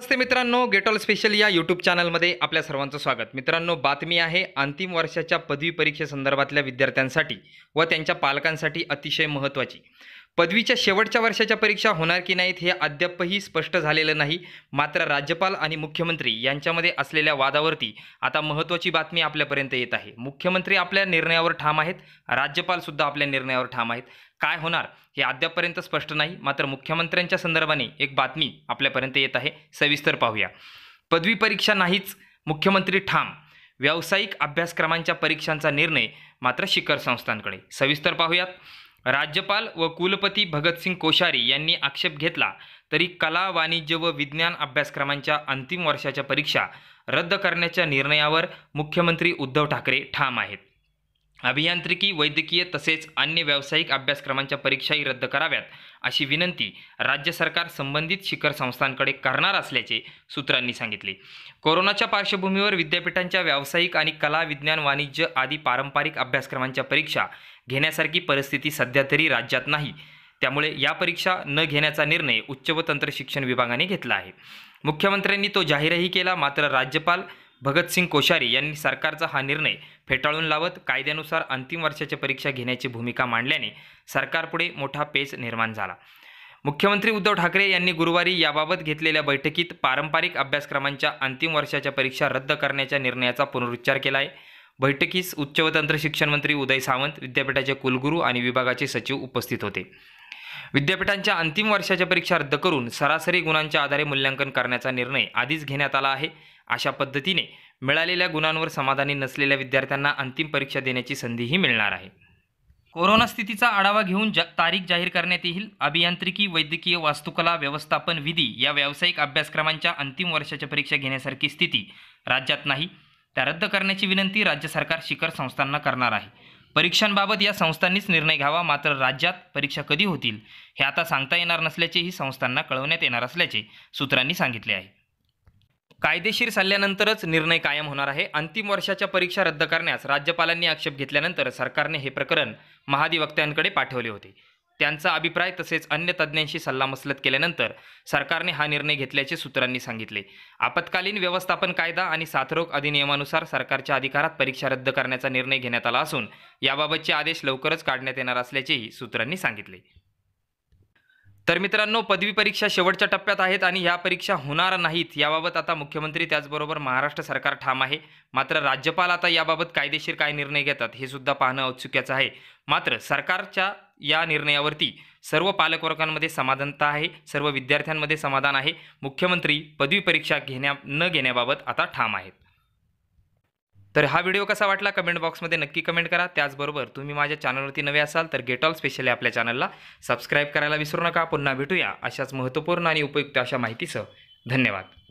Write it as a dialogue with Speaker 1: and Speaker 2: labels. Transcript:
Speaker 1: नमस्ते मित्रांनो गेटॉल स्पेशल या यूट्यूब चॅनलमध्ये आपल्या सर्वांचं स्वागत मित्रांनो बातमी आहे अंतिम वर्षाच्या पदवी परीक्षेसंदर्भातल्या विद्यार्थ्यांसाठी व त्यांच्या पालकांसाठी अतिशय महत्त्वाची पदवीच्या शेवटच्या वर्षाच्या परीक्षा होणार की नाहीत हे अद्यापही स्पष्ट झालेलं नाही मात्र राज्यपाल आणि मुख्यमंत्री यांच्यामध्ये असलेल्या वादावरती आता महत्त्वाची बातमी आपल्यापर्यंत येत आहे मुख्यमंत्री आपल्या निर्णयावर ठाम आहेत राज्यपालसुद्धा आपल्या निर्णयावर ठाम आहेत काय होणार हे अद्यापपर्यंत स्पष्ट नाही मात्र मुख्यमंत्र्यांच्या संदर्भाने एक बातमी आपल्यापर्यंत येत आहे सविस्तर पाहूया पदवी परीक्षा नाहीच मुख्यमंत्री ठाम व्यावसायिक अभ्यासक्रमांच्या परीक्षांचा निर्णय मात्र शिखर संस्थांकडे सविस्तर पाहूयात राज्यपाल व कुलपती भगतसिंग कोश्यारी यांनी आक्षेप घेतला तरी कला वाणिज्य व विज्ञान अभ्यासक्रमांच्या अंतिम वर्षाच्या परीक्षा रद्द करण्याच्या निर्णयावर मुख्यमंत्री उद्धव ठाकरे ठाम आहेत अभियांत्रिकी वैद्यकीय तसेच अन्य व्यावसायिक अभ्यासक्रमांच्या परीक्षाही रद्द कराव्यात अशी विनंती राज्य सरकार संबंधित शिखर संस्थांकडे करणार असल्याचे सूत्रांनी सांगितले कोरोनाच्या पार्श्वभूमीवर विद्यापीठांच्या व्यावसायिक आणि कला विज्ञान वाणिज्य आदी पारंपरिक अभ्यासक्रमांच्या परीक्षा घेण्यासारखी परिस्थिती सध्या तरी राज्यात नाही त्यामुळे या परीक्षा न घेण्याचा निर्णय उच्च व तंत्र शिक्षण विभागाने घेतला आहे मुख्यमंत्र्यांनी तो जाहीरही केला मात्र राज्यपाल भगतसिंग कोश्यारी यांनी सरकारचा हा निर्णय फेटाळून लावत कायद्यानुसार अंतिम वर्षाच्या परीक्षा घेण्याची भूमिका मांडल्याने सरकारपुढे मोठा पेच निर्माण झाला मुख्यमंत्री उद्धव ठाकरे यांनी गुरुवारी याबाबत घेतलेल्या बैठकीत पारंपरिक अभ्यासक्रमांच्या अंतिम वर्षाच्या परीक्षा रद्द करण्याच्या निर्णयाचा पुनरुच्चार केला आहे बैठकीस उच्च व तंत्र शिक्षण मंत्री उदय सावंत विद्यापीठाचे कुलगुरू आणि विभागाचे सचिव उपस्थित होते विद्यापीठांच्या अंतिम वर्षाच्या परीक्षा रद्द करून सरासरी गुणांच्या आधारे मूल्यांकन करण्याचा निर्णय आधीच घेण्यात आला आहे अशा पद्धतीने मिळालेल्या गुणांवर समाधानी नसलेल्या विद्यार्थ्यांना अंतिम परीक्षा देण्याची संधीही मिळणार आहे कोरोना स्थितीचा आढावा घेऊन जा तारीख जाहीर करण्यात येईल अभियांत्रिकी वैद्यकीय वास्तुकला व्यवस्थापन विधी या व्यावसायिक अभ्यासक्रमांच्या अंतिम वर्षाच्या परीक्षा घेण्यासारखी स्थिती राज्यात नाही त्या रद्द करण्याची विनंती राज्य सरकार शिखर संस्थांना करणार आहे परीक्षांबाबत या संस्थांनीच निर्णय घ्यावा मात्र राज्यात परीक्षा कधी होतील हे आता सांगता येणार नसल्याचेही ही संस्थांना कळवण्यात येणार असल्याचे सूत्रांनी सांगितले आहे कायदेशीर सल्ल्यानंतरच निर्णय कायम होणार आहे अंतिम वर्षाच्या परीक्षा रद्द करण्यास राज्यपालांनी आक्षेप घेतल्यानंतर सरकारने हे प्रकरण महाधिवक्त्यांकडे पाठवले होते त्यांचा अभिप्राय तसेच अन्य तज्ज्ञांशी सल्लामसलत केल्यानंतर सरकारने हा निर्णय घेतल्याचे सूत्रांनी सांगितले आपत्कालीन व्यवस्थापन कायदा आणि साथरोग अधिनियमानुसार सरकारच्या अधिकारात परीक्षा रद्द करण्याचा निर्णय घेण्यात आला असून याबाबतचे आदेश लवकरच काढण्यात येणार असल्याचेही सूत्रांनी सांगितले तर मित्रांनो पदवी परीक्षा शेवटच्या टप्प्यात आहेत आणि ह्या परीक्षा होणार नाहीत याबाबत आता मुख्यमंत्री त्याचबरोबर महाराष्ट्र सरकार ठाम आहे मात्र राज्यपाल आता याबाबत कायदेशीर काय निर्णय घेतात हे सुद्धा पाहणं औत्सुक्याचं आहे मात्र सरकारच्या या निर्णयावरती सर्व पालकवर्गांमध्ये समाधानता आहे सर्व विद्यार्थ्यांमध्ये समाधान आहे मुख्यमंत्री पदवी परीक्षा घेण्या न घेण्याबाबत आता ठाम आहेत तर हा व्हिडिओ कसा वाटला कमेंट बॉक्समध्ये नक्की कमेंट करा त्याचबरोबर तुम्ही माझ्या चॅनलवरती नवे असाल तर गेट ऑल स्पेशली आपल्या चॅनलला सबस्क्राईब करायला विसरू नका पुन्हा भेटूया अशाच महत्त्वपूर्ण आणि उपयुक्त अशा माहितीसह धन्यवाद